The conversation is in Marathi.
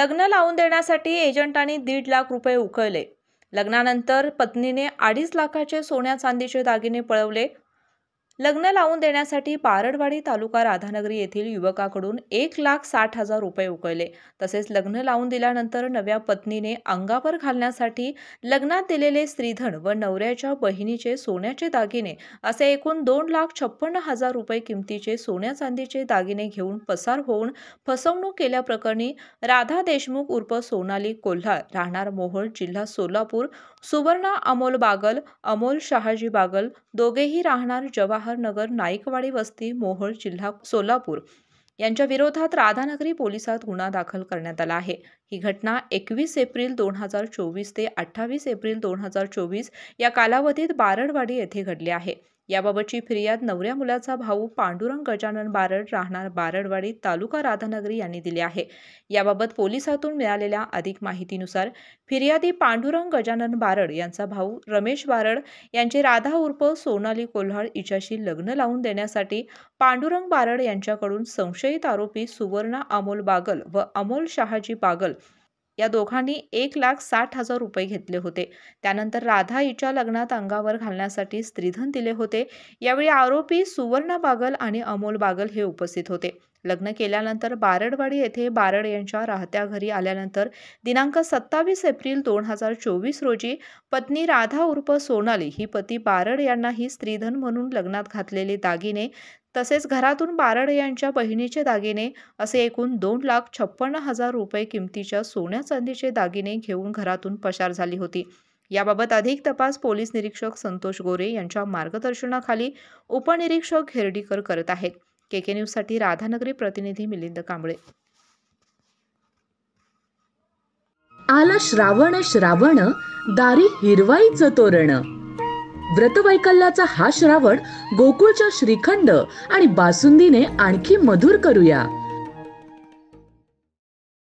लग्न लावून देण्यासाठी एजंटांनी दीड लाख रुपये उकळले लग्नानंतर पत्नीने अडीच लाखाचे सोन्या चांदीचे दागिने पळवले लग्न लावून देण्यासाठी पारडवाडी तालुका राधानगरी येथील युवकाकडून एक लाख साठ हजार रुपये उकळले तसेच लग्न लावून दिल्यानंतर नव्या पत्नीने अंगावर घालण्यासाठी लग्नात दिलेले स्त्रीधन व नवऱ्याच्या बहिणीचे सोन्याचे दागिने असे एकूण दोन लाख छप्पन्न हजार रुपये किमतीचे सोन्या चांदीचे दागिने घेऊन पसार होऊन फसवणूक केल्याप्रकरणी राधा देशमुख उर्फ सोनाली कोल्हा राहणार मोहोळ जिल्हा सोलापूर सुवर्णा अमोल बागल अमोल शहाजी बागल दोघेही राहणार जवाहर नगर नाईकवाडी वस्ती मोहोळ जिल्हा सोलापूर यांच्या विरोधात राधानगरी पोलिसात गुन्हा दाखल करण्यात आला आहे ही घटना एकवीस एप्रिल दोन हजार चोवीस ते अठ्ठावीस एप्रिल दोन हजार चोवीस या कालावधीत बारडवाडी येथे घडली आहे याबाबतची फिर्याद नवऱ्या मुलाचा भाऊ पांडुरंग गजानन बारड राहणार बारडवाडी तालुका राधानगरी यांनी दिली आहे याबाबत पोलिसातून मिळालेल्या अधिक माहितीनुसार फिर्यादी पांडुरंग गजानन बारड यांचा भाऊ रमेश बारड यांचे राधा उर्फ सोनाली कोल्हाळ हिच्याशी लग्न लावून देण्यासाठी पांडुरंग बारड यांच्याकडून संशयित आरोपी सुवर्णा अमोल बागल व अमोल शहाजी बागल या दोघांनी एक लाख साठ हजार रुपये घेतले होते त्यानंतर राधा हिच्या लग्नात अंगावर घालण्यासाठी स्त्रीधन दिले होते यावेळी आरोपी सुवर्ण बागल आणि अमोल बागल हे उपस्थित होते लग्न केल्यानंतर बारडवाडी येथे बारड यांच्या राहत्या घरी आल्यानंतर दिनांक सत्तावीस एप्रिल दोन हजार चोवीस रोजी पत्नी राधा उर्फ सोनाली ही पती बारड यांना ही स्त्रीधन म्हणून लग्नात घातलेले दागिने तसेच घरातून बारड यांच्या बहिणीचे दागिने असे एकूण दोन लाख छप्पन्न हजार रुपये किमतीच्या सोन्या चांदीचे दागिने घेऊन घरातून पसार झाली होती याबाबत अधिक तपास पोलीस निरीक्षक संतोष गोरे यांच्या मार्गदर्शनाखाली उपनिरीक्षक हेर्डीकर करत आहेत के के न्यूजसाठी राधानगरी प्रतिनिधी मिलिंद कांबळे आला श्रावण श्रावण दारी हिरवाईचं तोरण व्रतवैकल्याचा हा श्रावण गोकुळच्या श्रीखंड आणि बासुंदीने आणखी मधुर करूया